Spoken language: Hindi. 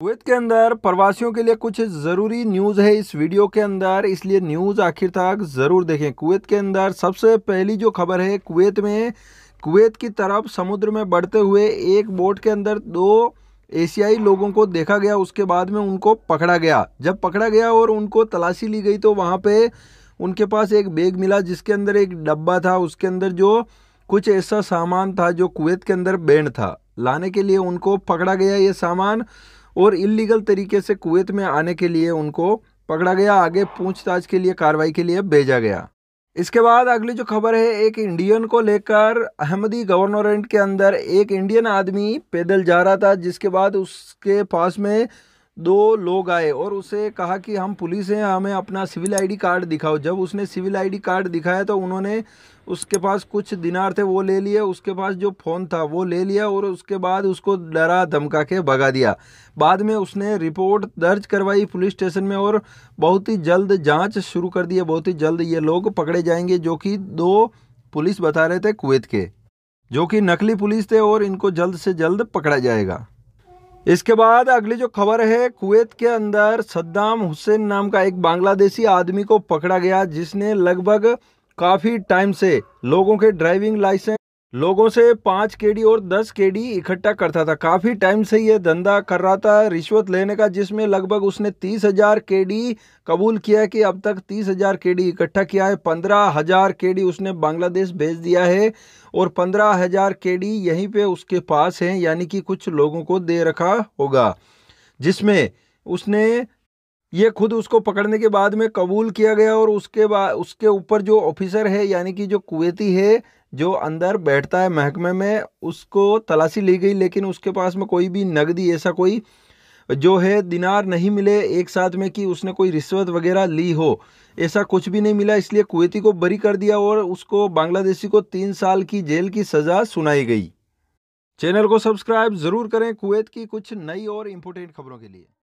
कुवैत के अंदर प्रवासियों के लिए कुछ ज़रूरी न्यूज़ है इस वीडियो के अंदर इसलिए न्यूज़ आखिर तक ज़रूर देखें कुवैत के अंदर सबसे पहली जो खबर है कुवैत में कुवैत की तरफ समुद्र में बढ़ते हुए एक बोट के अंदर दो एशियाई लोगों को देखा गया उसके बाद में उनको पकड़ा गया जब पकड़ा गया और उनको तलाशी ली गई तो वहाँ पे उनके पास एक बैग मिला जिसके अंदर एक डब्बा था उसके अंदर जो कुछ ऐसा सामान था जो कुवैत के अंदर बैंड था लाने के लिए उनको पकड़ा गया ये सामान और इलीगल तरीके से कुवैत में आने के लिए उनको पकड़ा गया आगे पूछताछ के लिए कार्रवाई के लिए भेजा गया इसके बाद अगली जो खबर है एक इंडियन को लेकर अहमदी गवर्नरेंट के अंदर एक इंडियन आदमी पैदल जा रहा था जिसके बाद उसके पास में दो लोग आए और उसे कहा कि हम पुलिस हैं हमें अपना सिविल आईडी कार्ड दिखाओ जब उसने सिविल आईडी कार्ड दिखाया तो उन्होंने उसके पास कुछ दिनार थे वो ले लिए उसके पास जो फ़ोन था वो ले लिया और उसके बाद उसको डरा धमका के भगा दिया बाद में उसने रिपोर्ट दर्ज करवाई पुलिस स्टेशन में और बहुत ही जल्द जाँच शुरू कर दी बहुत ही जल्द ये लोग पकड़े जाएंगे जो कि दो पुलिस बता रहे थे कुवैत के जो कि नकली पुलिस थे और इनको जल्द से जल्द पकड़ा जाएगा इसके बाद अगली जो खबर है कुवैत के अंदर सद्दाम हुसैन नाम का एक बांग्लादेशी आदमी को पकड़ा गया जिसने लगभग काफ़ी टाइम से लोगों के ड्राइविंग लाइसेंस लोगों से पाँच केडी और दस केडी इकट्ठा करता था काफ़ी टाइम से यह धंधा कर रहा था रिश्वत लेने का जिसमें लगभग उसने तीस हज़ार डी कबूल किया कि अब तक तीस हज़ार डी इकट्ठा किया है पंद्रह हज़ार डी उसने बांग्लादेश भेज दिया है और पंद्रह हज़ार डी यहीं पे उसके पास हैं यानी कि कुछ लोगों को दे रखा होगा जिसमें उसने ये खुद उसको पकड़ने के बाद में कबूल किया गया और उसके बाद उसके ऊपर जो ऑफिसर है यानी कि जो कुवैती है जो अंदर बैठता है महकमे में उसको तलाशी ली गई लेकिन उसके पास में कोई भी नकदी ऐसा कोई जो है दिनार नहीं मिले एक साथ में कि उसने कोई रिश्वत वगैरह ली हो ऐसा कुछ भी नहीं मिला इसलिए कुवैती को बरी कर दिया और उसको बांग्लादेशी को तीन साल की जेल की सज़ा सुनाई गई चैनल को सब्सक्राइब ज़रूर करें कुवैत की कुछ नई और इम्पोर्टेंट खबरों के लिए